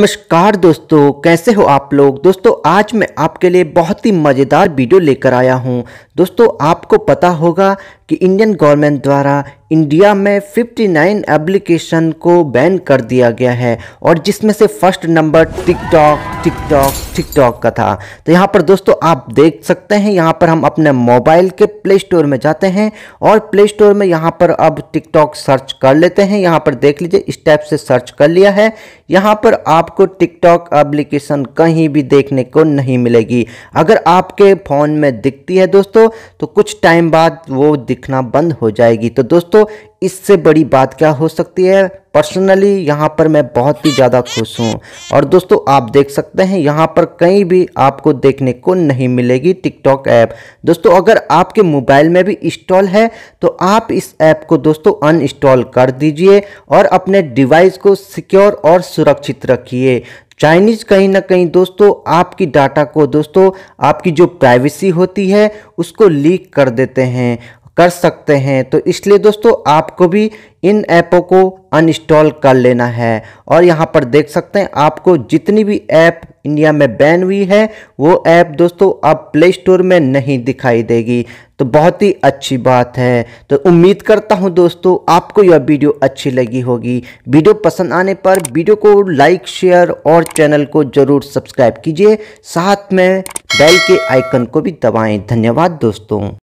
नमस्कार दोस्तों कैसे हो आप लोग दोस्तों आज मैं आपके लिए बहुत ही मज़ेदार वीडियो लेकर आया हूं दोस्तों आपको पता होगा कि इंडियन गवर्नमेंट द्वारा इंडिया में 59 एप्लीकेशन को बैन कर दिया गया है और जिसमें से first number TikTok TikTok TikTok का था तो यहाँ पर दोस्तों आप देख सकते हैं यहाँ पर हम अपने मोबाइल के प्ले स्टोर में जाते हैं और प्ले स्टोर में यहाँ पर अब टिकटॉक सर्च कर लेते हैं यहाँ पर देख लीजिए इस टाइप से सर्च कर लिया है यहाँ पर आपको टिकटॉक एप्लीकेशन कहीं भी देखने को नहीं मिलेगी अगर आपके फ़ोन में दिखती है दोस्तों तो कुछ टाइम बाद वो दिखना बंद हो जाएगी तो दोस्तों इससे बड़ी बात क्या हो सकती है पर्सनली यहाँ पर मैं बहुत ही ज़्यादा खुश हूँ और दोस्तों आप देख सकते हैं यहाँ पर कहीं भी आपको देखने को नहीं मिलेगी टिकटॉक ऐप दोस्तों अगर आपके मोबाइल में भी इंस्टॉल है तो आप इस ऐप को दोस्तों अनइंस्टॉल कर दीजिए और अपने डिवाइस को सिक्योर और सुरक्षित रखिए चाइनीज़ कहीं ना कहीं दोस्तों आपकी डाटा को दोस्तों आपकी जो प्राइवेसी होती है उसको लीक कर देते हैं कर सकते हैं तो इसलिए दोस्तों आपको भी इन ऐपों को अनइंस्टॉल कर लेना है और यहाँ पर देख सकते हैं आपको जितनी भी ऐप इंडिया में बैन हुई है वो ऐप दोस्तों अब प्ले स्टोर में नहीं दिखाई देगी तो बहुत ही अच्छी बात है तो उम्मीद करता हूँ दोस्तों आपको यह वीडियो अच्छी लगी होगी वीडियो पसंद आने पर वीडियो को लाइक शेयर और चैनल को ज़रूर सब्सक्राइब कीजिए साथ में बेल के आइकन को भी दबाएँ धन्यवाद दोस्तों